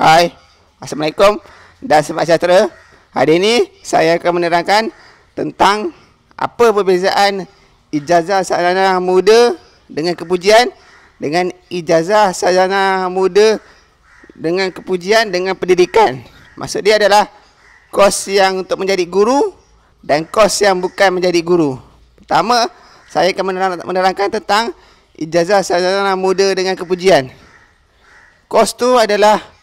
Hai, Assalamualaikum dan selamat sejahtera. Hari ini saya akan menerangkan tentang apa perbezaan ijazah sarjana muda dengan kepujian dengan ijazah sarjana muda dengan kepujian dengan pendidikan. Maksud dia adalah kos yang untuk menjadi guru dan kos yang bukan menjadi guru. Pertama, saya akan menerangkan tentang ijazah sarjana muda dengan kepujian. Kos tu adalah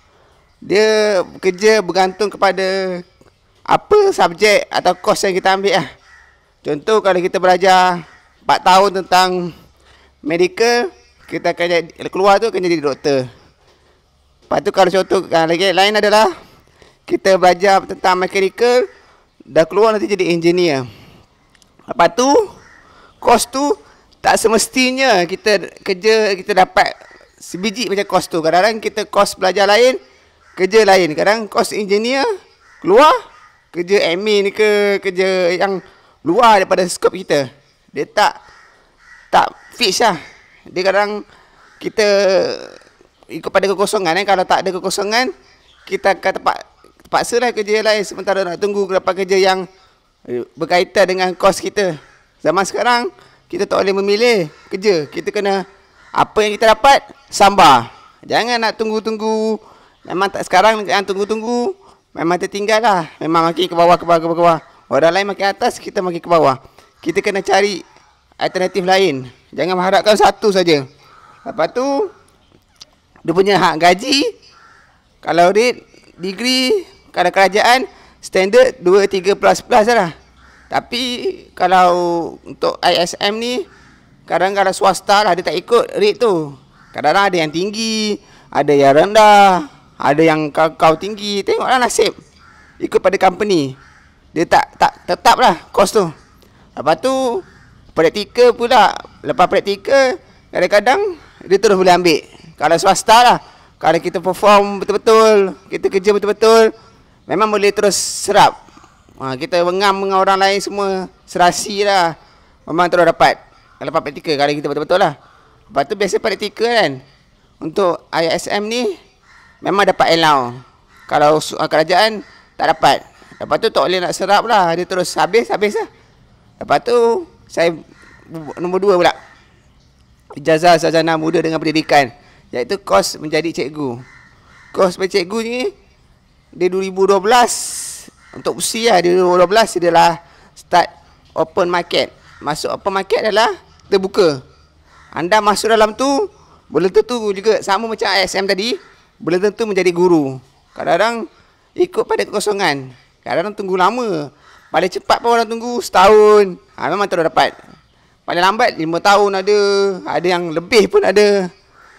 dia kerja bergantung kepada apa subjek atau kos yang kita ambil lah. Contoh kalau kita belajar 4 tahun tentang medical, kita akan jadi, keluar tu akan jadi doktor. Lepas tu kalau contoh ah, lagi lain adalah kita belajar tentang mechanical, dah keluar nanti jadi engineer. Lepas tu, kos tu tak semestinya kita kerja kita dapat sebiji macam kos tu. Kadang-kadang kita kos belajar lain, kerja lain kadang kos engineer keluar kerja admin ke kerja yang luar daripada skop kita dia tak tak fix lah dia kadang kita ikut pada kekosongan eh. kalau tak ada kekosongan kita akan tepat terpaksa lah kerja lain sementara nak tunggu dapat kerja yang eh, berkaitan dengan kos kita zaman sekarang kita tak boleh memilih kerja kita kena apa yang kita dapat sambar jangan nak tunggu-tunggu Memang tak sekarang yang ah, tunggu-tunggu Memang tertinggal lah Memang makin ke bawah, ke bawah, ke bawah, Orang lain makin atas, kita makin ke bawah Kita kena cari alternatif lain Jangan mengharapkan satu saja Lepas tu Dia punya hak gaji Kalau dia degree Kalau kerajaan Standard 2-3 plus-plus lah Tapi kalau untuk ISM ni Kadang-kadang swasta lah dia tak ikut rate tu Kadang-kadang ada yang tinggi Ada yang rendah ada yang kau kau tinggi Tengoklah nasib Ikut pada company Dia tak tak tetap lah kos tu Lepas tu Praktika pula Lepas praktika Kadang-kadang Dia terus boleh ambil Kalau swasta lah Kalau kita perform betul-betul Kita kerja betul-betul Memang boleh terus serap ha, Kita mengam dengan orang lain semua Serasi lah Memang terus dapat Kalau lepas praktika Kalau kita betul-betul lah Lepas tu biasa praktika kan Untuk ISM ni memang dapat allow. Kalau ah, kerajaan tak dapat. Lepas tu tak boleh nak serap lah. Dia terus habis, habis lah. Lepas tu saya nombor dua pula. Ijazah sarjana muda dengan pendidikan. Iaitu kos menjadi cikgu. Kos menjadi cikgu ni lah, dia 2012 untuk usia lah, dia 2012 dia lah start open market. Masuk open market adalah terbuka. Anda masuk dalam tu boleh tentu juga sama macam ASM tadi belum tentu menjadi guru. Kadang-kadang ikut pada kekosongan. Kadang-kadang tunggu lama. Paling cepat pun orang tunggu setahun. Ha, memang tak dapat. Paling lambat lima tahun ada. Ada yang lebih pun ada.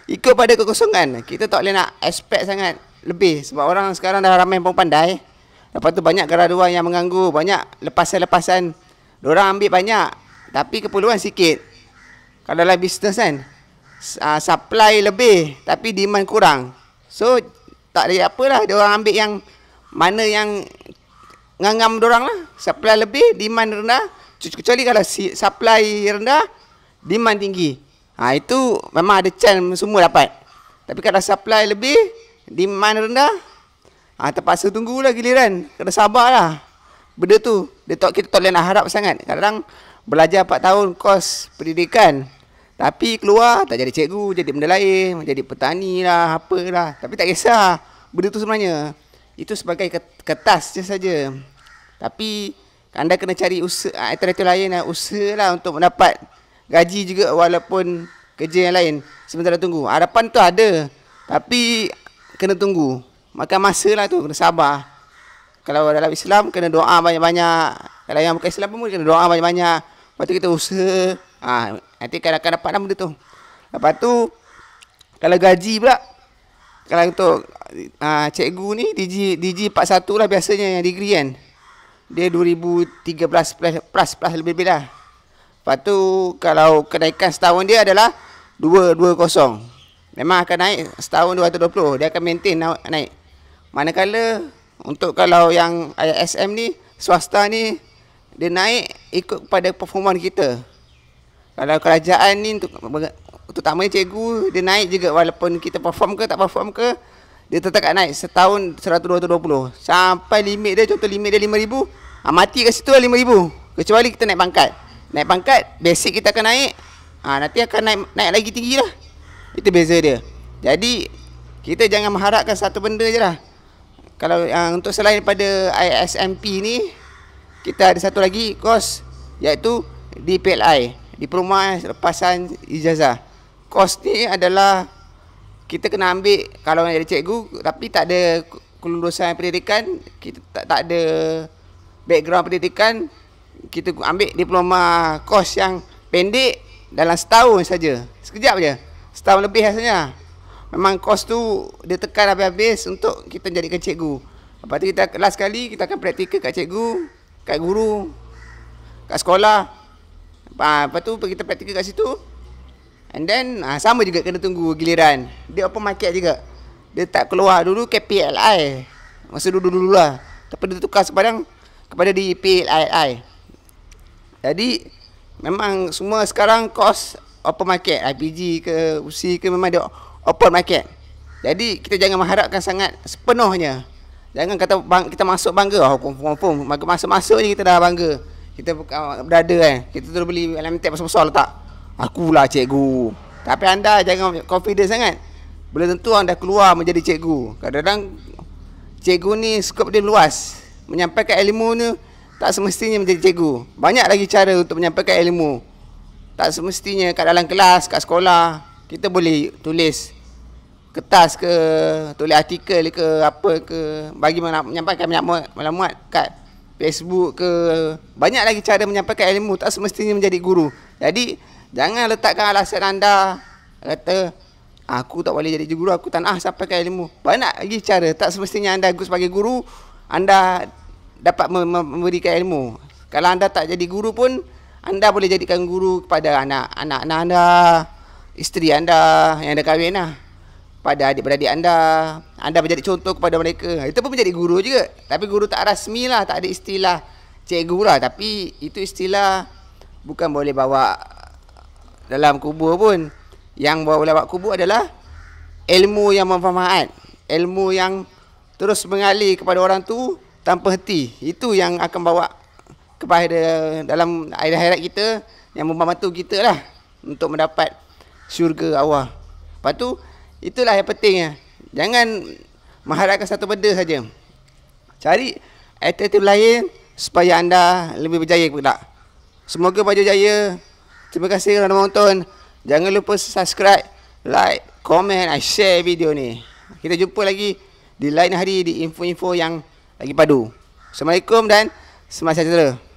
Ikut pada kekosongan. Kita tak boleh nak expect sangat lebih. Sebab orang sekarang dah ramai pun pandai. Lepas tu banyak keraduan yang mengganggu. Banyak lepasan-lepasan. Orang ambil banyak. Tapi keperluan sikit. Kalau dalam bisnes kan. Ah, supply lebih tapi demand kurang So tak ada apa lah, dia orang ambil yang mana yang ngangam dia orang lah. Supply lebih, demand rendah. Kecuali kalau supply rendah, demand tinggi. Ha, itu memang ada chance semua dapat. Tapi kalau supply lebih, demand rendah, ha, terpaksa tunggu lah giliran. Kena sabar lah. Benda tu, dia tak kita tak boleh nak harap sangat. Kadang-kadang belajar 4 tahun kos pendidikan, tapi keluar tak jadi cikgu, jadi benda lain, jadi petani lah, apa lah. Tapi tak kisah benda tu sebenarnya. Itu sebagai kertas je saja. Tapi anda kena cari usaha, ah, alternatif lain lah, usaha lah untuk mendapat gaji juga walaupun kerja yang lain. Sementara tunggu. Harapan tu ada. Tapi kena tunggu. Makan masa lah tu, kena sabar. Kalau dalam Islam, kena doa banyak-banyak. Kalau yang bukan Islam pun kena doa banyak-banyak. Lepas tu kita usaha. Ha, Nanti kan akan dapat nama dia tu. Lepas tu kalau gaji pula kalau untuk uh, cikgu ni DG DG 41 lah biasanya yang degree kan. Dia 2013 plus plus, lebih-lebih dah. Lepas tu kalau kenaikan setahun dia adalah 220. Memang akan naik setahun 220. Dia akan maintain naik. naik. Manakala untuk kalau yang ISM ni swasta ni dia naik ikut pada performan kita kalau kerajaan ni untuk utamanya cikgu dia naik juga walaupun kita perform ke tak perform ke dia tetap akan naik setahun 120 sampai limit dia contoh limit dia 5000 ha, ah, mati kat situ lah 5000 kecuali kita naik pangkat naik pangkat basic kita akan naik ha, nanti akan naik naik lagi tinggi lah itu beza dia jadi kita jangan mengharapkan satu benda je lah kalau uh, untuk selain daripada ISMP ni kita ada satu lagi kos iaitu DPLI diploma lepasan ijazah. Kos ni adalah kita kena ambil kalau nak jadi cikgu tapi tak ada kelulusan pendidikan, kita tak tak ada background pendidikan, kita ambil diploma kos yang pendek dalam setahun saja. Sekejap je. Setahun lebih rasanya. Memang kos tu dia tekan habis-habis untuk kita jadikan cikgu. Lepas tu kita last kali kita akan praktikal kat cikgu, kat guru, kat sekolah. Ah, ha, lepas tu kita praktikal kat situ. And then ha, sama juga kena tunggu giliran. Dia open market juga. Dia tak keluar dulu ke KPLI. Masa dulu-dulu lah. Tapi dia tukar sepadang kepada di PLII. Jadi memang semua sekarang kos open market. IPG ke UC ke memang dia open market. Jadi kita jangan mengharapkan sangat sepenuhnya. Jangan kata bang, kita masuk bangga. Oh, confirm, confirm. Masuk-masuk je kita dah bangga kita buka ah, berada eh. Kita terus beli tak besar-besar letak. lah cikgu. Tapi anda jangan confident sangat. Boleh tentu anda keluar menjadi cikgu. Kadang-kadang cikgu ni skop dia luas. Menyampaikan ilmu ni tak semestinya menjadi cikgu. Banyak lagi cara untuk menyampaikan ilmu. Tak semestinya kat dalam kelas, kat sekolah. Kita boleh tulis kertas ke, tulis artikel ke, apa ke. Bagi menyampaikan menyampaikan maklumat kat Facebook ke Banyak lagi cara menyampaikan ilmu Tak semestinya menjadi guru Jadi Jangan letakkan alasan anda Kata Aku tak boleh jadi guru Aku tak nak sampaikan ilmu Banyak lagi cara Tak semestinya anda sebagai guru Anda Dapat memberikan ilmu Kalau anda tak jadi guru pun Anda boleh jadikan guru kepada anak Anak-anak anda Isteri anda Yang dah kahwin lah pada adik-beradik anda Anda menjadi contoh kepada mereka ha, Itu pun menjadi guru juga Tapi guru tak rasmi lah Tak ada istilah cikgu lah Tapi itu istilah bukan boleh bawa dalam kubur pun Yang boleh bawa kubur adalah Ilmu yang memfahamkan Ilmu yang terus mengalir kepada orang tu Tanpa henti Itu yang akan bawa kepada dalam akhirat-akhirat kita Yang tu kita lah Untuk mendapat syurga Allah Lepas tu Itulah yang pentingnya. Eh. Jangan mengharapkan satu benda saja. Cari alternatif lain supaya anda lebih berjaya pula. Semoga baju jaya. Terima kasih kerana menonton. Jangan lupa subscribe, like, komen dan share video ni. Kita jumpa lagi di lain hari di info-info yang lagi padu. Assalamualaikum dan semangat sejahtera.